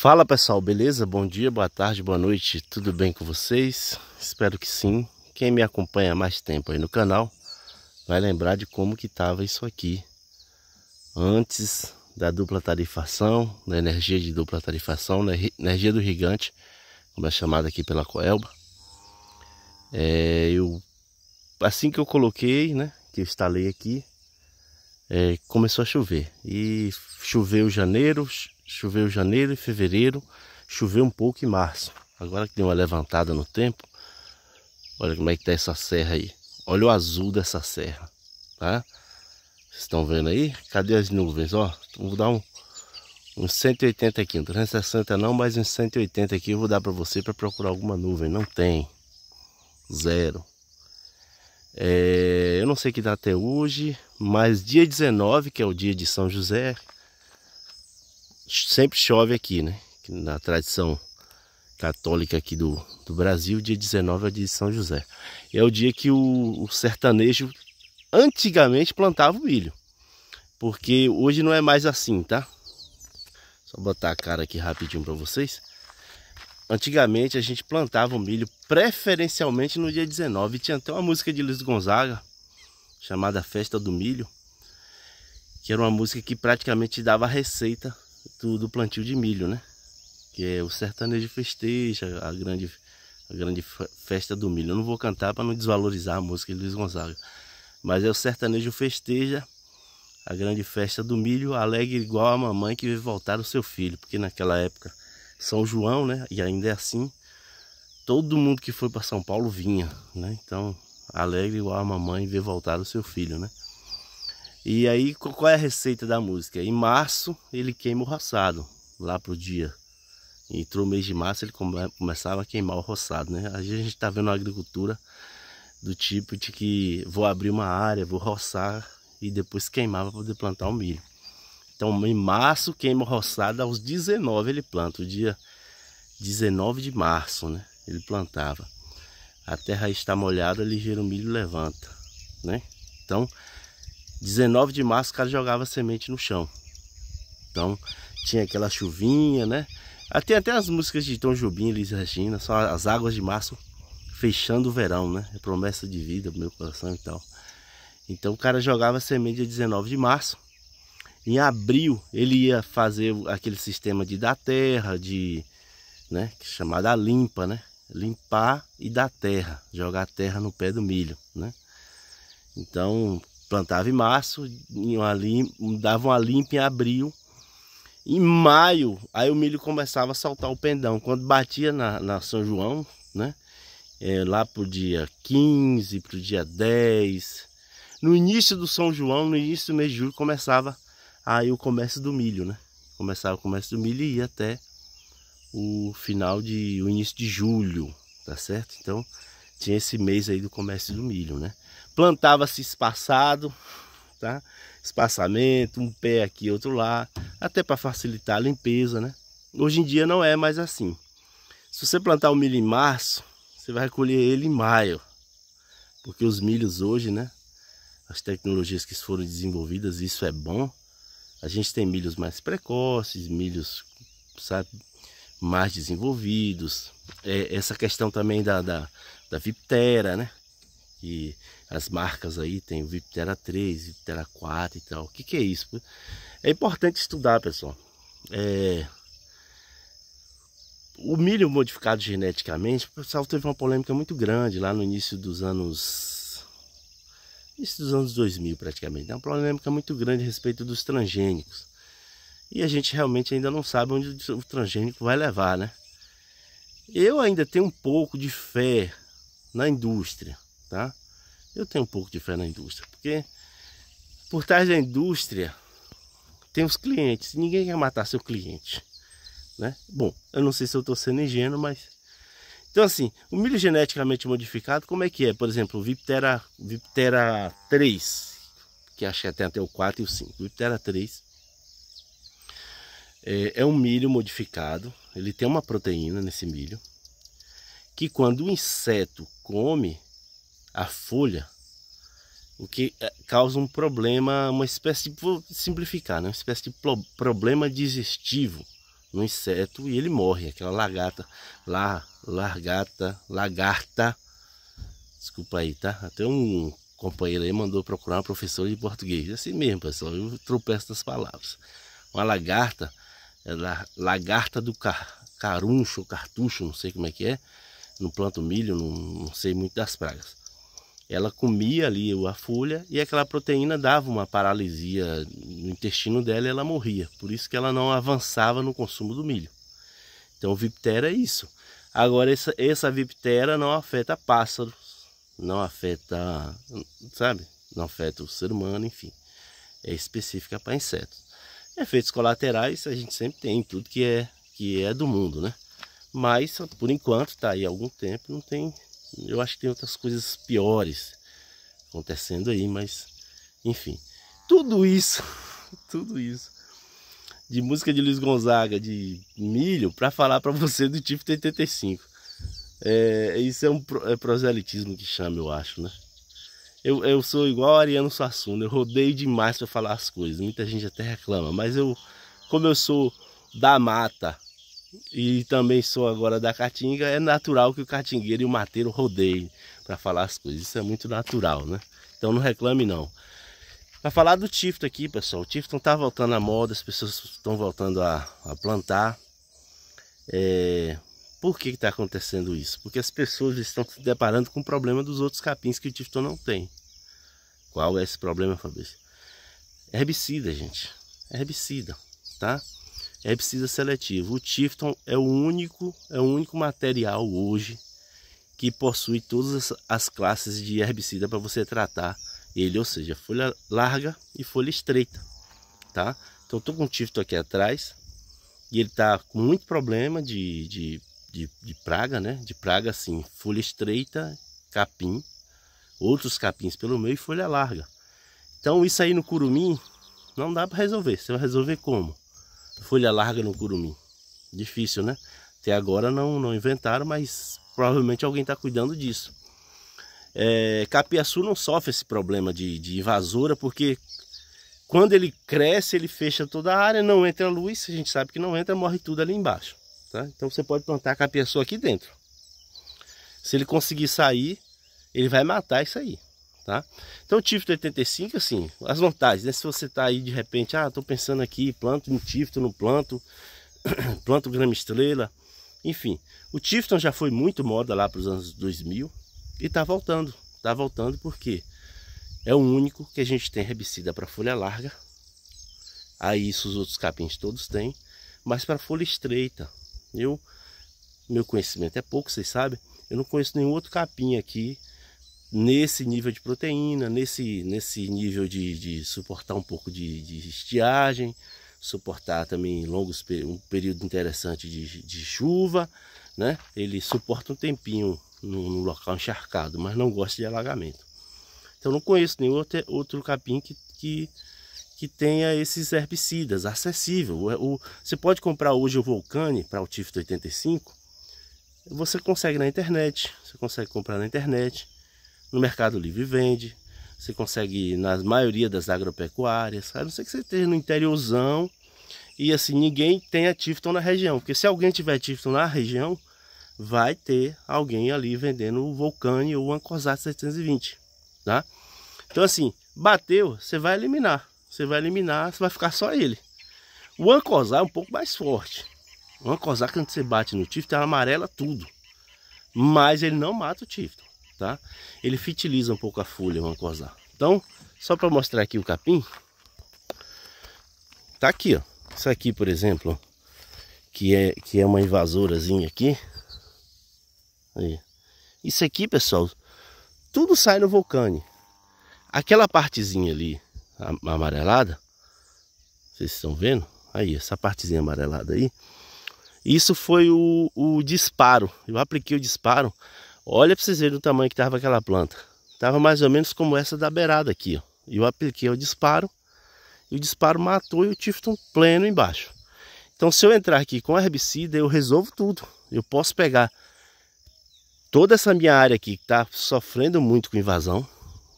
Fala pessoal, beleza? Bom dia, boa tarde, boa noite, tudo bem com vocês? Espero que sim. Quem me acompanha há mais tempo aí no canal vai lembrar de como que estava isso aqui antes da dupla tarifação, da energia de dupla tarifação, da né? energia do gigante, como é chamada aqui pela Coelba. É, eu, assim que eu coloquei, né, que eu instalei aqui, é, começou a chover. E choveu janeiro, choveu janeiro e fevereiro, choveu um pouco em março. Agora que deu uma levantada no tempo, olha como é que tá essa serra aí. Olha o azul dessa serra, tá? Vocês estão vendo aí? Cadê as nuvens? Ó, então vou dar um, uns 180 aqui, não 360 não, mas uns 180 aqui eu vou dar para você para procurar alguma nuvem. Não tem, zero. É, eu não sei que dá até hoje, mas dia 19, que é o dia de São José, sempre chove aqui, né? Na tradição católica aqui do, do Brasil, dia 19 é o dia de São José. É o dia que o, o sertanejo antigamente plantava o milho. Porque hoje não é mais assim, tá? Só botar a cara aqui rapidinho para vocês. Antigamente a gente plantava o milho preferencialmente no dia 19. Tinha até uma música de Luiz Gonzaga chamada Festa do Milho, que era uma música que praticamente dava a receita do, do plantio de milho, né? Que é o sertanejo festeja, a grande, a grande festa do milho. Eu não vou cantar para não desvalorizar a música de Luiz Gonzaga, mas é o sertanejo festeja a grande festa do milho, alegre igual a mamãe que veio voltar o seu filho, porque naquela época são João, né? E ainda é assim. Todo mundo que foi para São Paulo vinha, né? Então, alegre igual a mamãe ver voltar o seu filho, né? E aí, qual é a receita da música? Em março, ele queima o roçado, lá pro dia. entrou o mês de março, ele começava a queimar o roçado, né? A gente está vendo a agricultura do tipo de que vou abrir uma área, vou roçar e depois queimar para poder plantar o milho. Então, em março, queima roçada aos 19 ele planta, o dia 19 de março, né? Ele plantava. A terra está molhada, ligeiro milho levanta, né? Então, 19 de março o cara jogava semente no chão. Então, tinha aquela chuvinha, né? Ah, tem até as músicas de Tom Jobim e Liz Regina, são as águas de março fechando o verão, né? É promessa de vida pro meu coração e tal. Então o cara jogava semente dia 19 de março em abril ele ia fazer aquele sistema de dar terra, de né, chamada limpa, né? Limpar e dar terra, jogar terra no pé do milho, né? Então plantava em março, uma limpa, dava uma limpa em abril. Em maio, aí o milho começava a soltar o pendão. Quando batia na, na São João, né? É, lá pro dia 15, pro dia 10. No início do São João, no início do mês de julho, começava aí o comércio do milho, né? Começava o comércio do milho e ia até o final de o início de julho, tá certo? Então tinha esse mês aí do comércio do milho, né? Plantava-se espaçado, tá? Espaçamento, um pé aqui, outro lá, até para facilitar a limpeza, né? Hoje em dia não é mais assim. Se você plantar o milho em março, você vai colher ele em maio. Porque os milhos hoje, né? As tecnologias que foram desenvolvidas, isso é bom, a gente tem milhos mais precoces, milhos, sabe, mais desenvolvidos. É, essa questão também da, da, da Viptera, né? Que as marcas aí tem Viptera 3, Viptera 4 e tal. O que, que é isso? É importante estudar, pessoal. É... O milho modificado geneticamente, o pessoal teve uma polêmica muito grande lá no início dos anos isso dos anos 2000 praticamente. Então, é uma polêmica muito grande a respeito dos transgênicos. E a gente realmente ainda não sabe onde o transgênico vai levar, né? Eu ainda tenho um pouco de fé na indústria, tá? Eu tenho um pouco de fé na indústria, porque por trás da indústria tem os clientes. Ninguém quer matar seu cliente, né? Bom, eu não sei se eu estou sendo ingênuo, mas então assim, o milho geneticamente modificado, como é que é? Por exemplo, o Viptera, Viptera 3, que acho que tem até o 4 e o 5. Viptera 3 é, é um milho modificado, ele tem uma proteína nesse milho, que quando o inseto come a folha, o que é, causa um problema, uma espécie de, vou simplificar, né? uma espécie de problema digestivo no inseto e ele morre. Aquela lagarta, lá, largata, lagarta. Desculpa aí, tá? Até um companheiro aí mandou procurar uma professora de português. É assim mesmo, pessoal, eu tropeço das palavras. Uma lagarta, é la, lagarta do car, caruncho, cartucho, não sei como é que é. Não planto milho, não, não sei muito das pragas ela comia ali a folha e aquela proteína dava uma paralisia no intestino dela e ela morria. Por isso que ela não avançava no consumo do milho. Então, Viptera é isso. Agora, essa, essa Viptera não afeta pássaros, não afeta, sabe? Não afeta o ser humano, enfim. É específica para insetos. Efeitos colaterais a gente sempre tem, tudo que é, que é do mundo, né? Mas, por enquanto, está aí há algum tempo, não tem eu acho que tem outras coisas piores acontecendo aí, mas enfim. Tudo isso, tudo isso de música de Luiz Gonzaga, de milho, para falar para você do tipo 85. É, isso é um é proselitismo que chama, eu acho, né? Eu, eu sou igual a Ariano Suassuna, eu rodeio demais para falar as coisas. Muita gente até reclama, mas eu, como eu sou da mata, e também sou agora da Caatinga, é natural que o catingueiro e o mateiro rodeiem para falar as coisas. Isso é muito natural, né? Então não reclame não. Para falar do Tifton aqui, pessoal, o Tifton está voltando à moda, as pessoas estão voltando a, a plantar. É... Por que está acontecendo isso? Porque as pessoas estão se deparando com o problema dos outros capins que o Tifton não tem. Qual é esse problema, Fabrício? É herbicida, gente. É herbicida, tá? é herbicida seletivo. O Tifton é o único, é o único material hoje que possui todas as classes de herbicida para você tratar ele, ou seja, folha larga e folha estreita, tá? Então estou com o Tifton aqui atrás e ele está com muito problema de, de, de, de praga, né? De praga assim, folha estreita, capim, outros capins pelo meio e folha larga. Então isso aí no curumim não dá para resolver. Você vai resolver como? folha larga no curumim. Difícil, né? Até agora não, não inventaram, mas provavelmente alguém está cuidando disso. É, capiaçu não sofre esse problema de, de invasora, porque quando ele cresce, ele fecha toda a área, não entra luz, a gente sabe que não entra, morre tudo ali embaixo. Tá? Então você pode plantar capiaçu aqui dentro. Se ele conseguir sair, ele vai matar isso aí tá? Então o Tifto 85, assim, as vantagens, né? Se você tá aí de repente, ah, tô pensando aqui, planto no Tifto, não planto, planto grama estrela, enfim. O Tifton já foi muito moda lá para os anos 2000 e tá voltando. Tá voltando porque é o único que a gente tem herbicida para folha larga. Aí isso os outros capins todos têm, mas para folha estreita. Eu meu conhecimento é pouco, vocês sabem. Eu não conheço nenhum outro capim aqui nesse nível de proteína, nesse, nesse nível de, de suportar um pouco de, de estiagem, suportar também longos um período interessante de, de chuva, né? Ele suporta um tempinho no local encharcado, mas não gosta de alagamento. Então não conheço nenhum outro, outro capim que, que, que tenha esses herbicidas acessível. O, o, você pode comprar hoje o Volcane para o Tifto 85, você consegue na internet, você consegue comprar na internet no Mercado Livre vende, você consegue nas maioria das agropecuárias, a não ser que você esteja no interiorzão e assim ninguém tenha Tifton na região, porque se alguém tiver Tifton na região, vai ter alguém ali vendendo o vulcane ou o Ancosat 720, tá? Então assim, bateu, você vai eliminar, você vai eliminar, você vai ficar só ele. O Ancosar é um pouco mais forte. O Ancosar, quando você bate no Tifton, ela amarela tudo. Mas ele não mata o Tifton tá? Ele fitiliza um pouco a folha, vamos acordar. Então, só para mostrar aqui o capim, tá aqui, ó. Isso aqui, por exemplo, que é, que é uma invasorazinha aqui. Aí. Isso aqui, pessoal, tudo sai no vulcane. Aquela partezinha ali amarelada, vocês estão vendo? Aí, essa partezinha amarelada aí. Isso foi o, o disparo. Eu apliquei o disparo Olha para vocês verem o tamanho que estava aquela planta. Estava mais ou menos como essa da beirada aqui. Ó. Eu apliquei o disparo. E o disparo matou e o Tifton pleno embaixo. Então se eu entrar aqui com herbicida, eu resolvo tudo. Eu posso pegar toda essa minha área aqui que está sofrendo muito com invasão.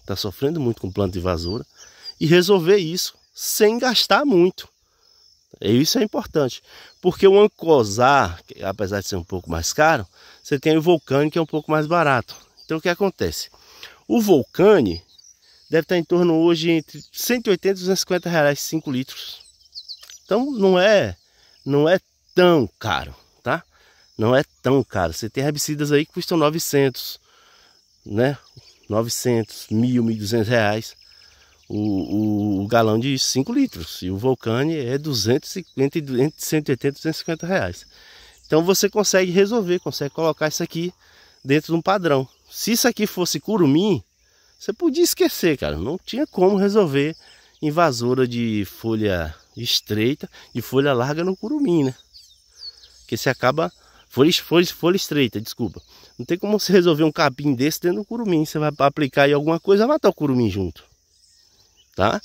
Está sofrendo muito com planta invasora. E resolver isso sem gastar muito. isso é importante. Porque o ancosar, apesar de ser um pouco mais caro, você tem o Volcane que é um pouco mais barato. Então o que acontece? O Volcane deve estar em torno hoje entre 180 e 250 reais 5 litros. Então não é, não é tão caro, tá? Não é tão caro. Você tem herbicidas aí que custam 900, né? 900, 1.000, 1.200 reais o, o, o, galão de 5 litros. E o Volcane é 250, entre 180 e 250 reais. Então você consegue resolver, consegue colocar isso aqui dentro de um padrão. Se isso aqui fosse curumim, você podia esquecer, cara. Não tinha como resolver invasora de folha estreita e folha larga no curumim, né? Porque você acaba... Folha, folha, folha estreita, desculpa. Não tem como você resolver um capim desse dentro do curumim. Você vai aplicar aí alguma coisa, vai matar o curumim junto. Tá?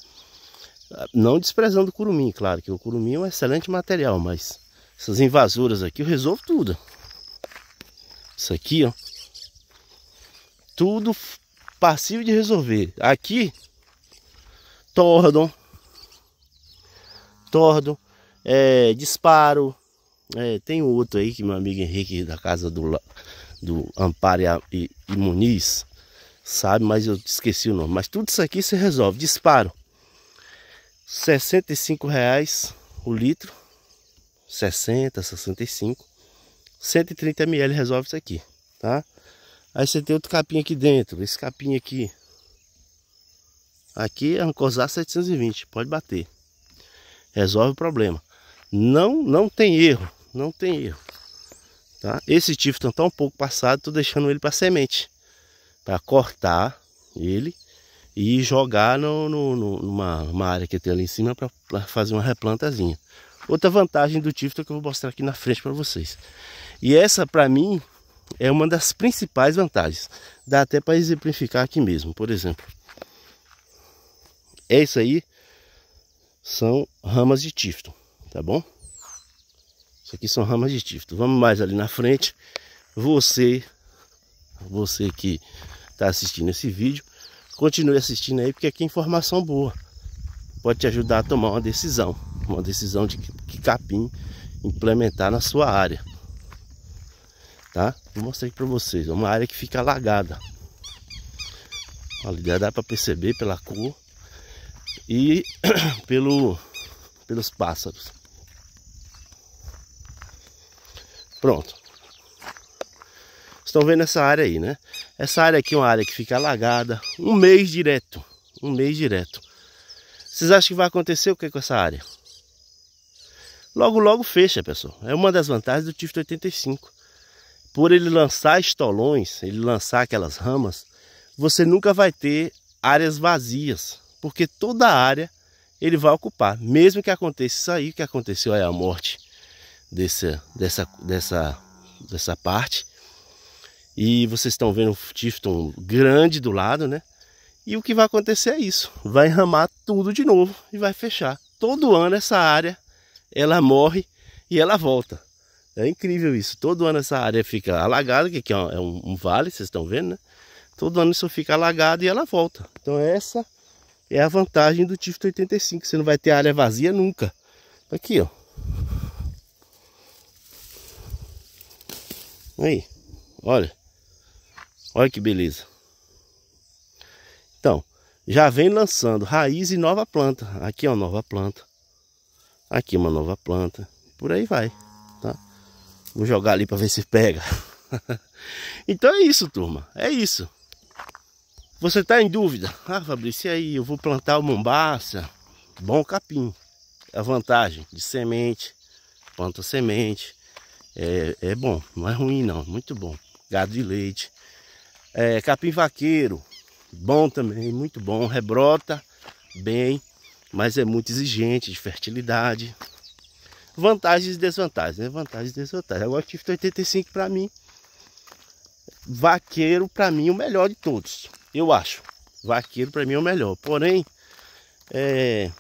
Não desprezando o curumim, claro, que o curumim é um excelente material, mas essas invasoras aqui eu resolvo tudo. Isso aqui, ó. Tudo passível de resolver. Aqui, tordam. Tordam. É, disparo. É, tem outro aí que meu amigo Henrique da casa do, do Amparo e, e Muniz sabe, mas eu esqueci o nome. Mas tudo isso aqui se resolve. Disparo. 65 reais o litro. 60, 65. 130 ml resolve isso aqui, tá? Aí você tem outro capim aqui dentro, esse capim aqui. Aqui é Ancosar 720, pode bater. Resolve o problema. Não, não tem erro, não tem erro. Tá? Esse tifton está um pouco passado, estou deixando ele para semente. Para cortar ele e jogar no, no, no numa, numa área que tem ali em cima para fazer uma replantazinha. Outra vantagem do Tifton que eu vou mostrar aqui na frente para vocês. E essa para mim é uma das principais vantagens. Dá até para exemplificar aqui mesmo, por exemplo. É isso aí. São ramas de Tifton, tá bom? Isso aqui são ramas de Tifton. Vamos mais ali na frente. Você, você que está assistindo esse vídeo, continue assistindo aí porque aqui é informação boa. Pode te ajudar a tomar uma decisão, uma decisão de que capim implementar na sua área. Tá? Vou mostrar aqui para vocês. É uma área que fica alagada. Olha, dá para perceber pela cor e pelo, pelos pássaros. Pronto. Estão vendo essa área aí, né? Essa área aqui é uma área que fica alagada um mês direto. Um mês direto. Vocês acham que vai acontecer o que com essa área? logo logo fecha, pessoal. É uma das vantagens do Tifto 85. Por ele lançar estolões, ele lançar aquelas ramas, você nunca vai ter áreas vazias, porque toda a área ele vai ocupar. Mesmo que aconteça isso aí, o que aconteceu é a morte dessa, dessa, dessa, dessa parte. E vocês estão vendo o Tifton grande do lado, né? E o que vai acontecer é isso. Vai ramar tudo de novo e vai fechar. Todo ano essa área ela morre e ela volta. É incrível isso. Todo ano essa área fica alagada, que aqui é, é um, um vale, vocês estão vendo, né? Todo ano isso fica alagado e ela volta. Então essa é a vantagem do Tifto 85. Você não vai ter área vazia nunca. Aqui, ó. Aí, olha. Olha que beleza. Então, já vem lançando raiz e nova planta. Aqui, ó, nova planta. Aqui uma nova planta. Por aí vai, tá? Vou jogar ali para ver se pega. então é isso, turma. É isso. Você está em dúvida? Ah, Fabrício, e aí? Eu vou plantar o mombaça. Bom capim. É a vantagem de semente. Planta semente. É, é bom. Não é ruim, não. Muito bom. Gado de leite. É, capim vaqueiro. Bom também. Muito bom. Rebrota bem mas é muito exigente de fertilidade. Vantagens e desvantagens, né? Vantagens e desvantagens. Agora Tift 85 para mim, vaqueiro para mim é o melhor de todos, eu acho. Vaqueiro para mim é o melhor, porém é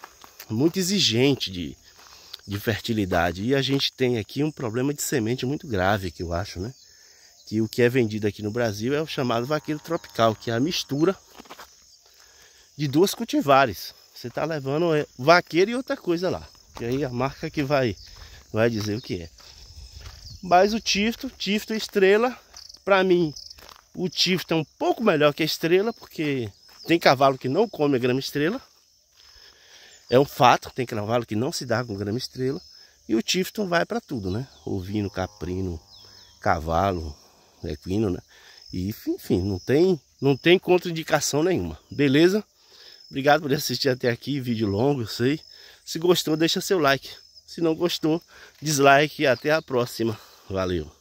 muito exigente de, de fertilidade. E a gente tem aqui um problema de semente muito grave, que eu acho, né? Que o que é vendido aqui no Brasil é o chamado vaqueiro tropical, que é a mistura de duas cultivares. Você está levando é, vaqueiro e outra coisa lá. Que aí a marca que vai, vai dizer o que é. Mas o Tifto, Tifto e é Estrela, para mim, o Tifto é um pouco melhor que a Estrela, porque tem cavalo que não come a grama estrela. É um fato, tem cavalo que não se dá com grama estrela. E o Tifto vai para tudo, né? Ovino, caprino, cavalo, equino, né? E enfim, não tem, não tem contraindicação nenhuma. Beleza? Obrigado por assistir até aqui, vídeo longo, eu sei. Se gostou, deixa seu like. Se não gostou, dislike e até a próxima. Valeu!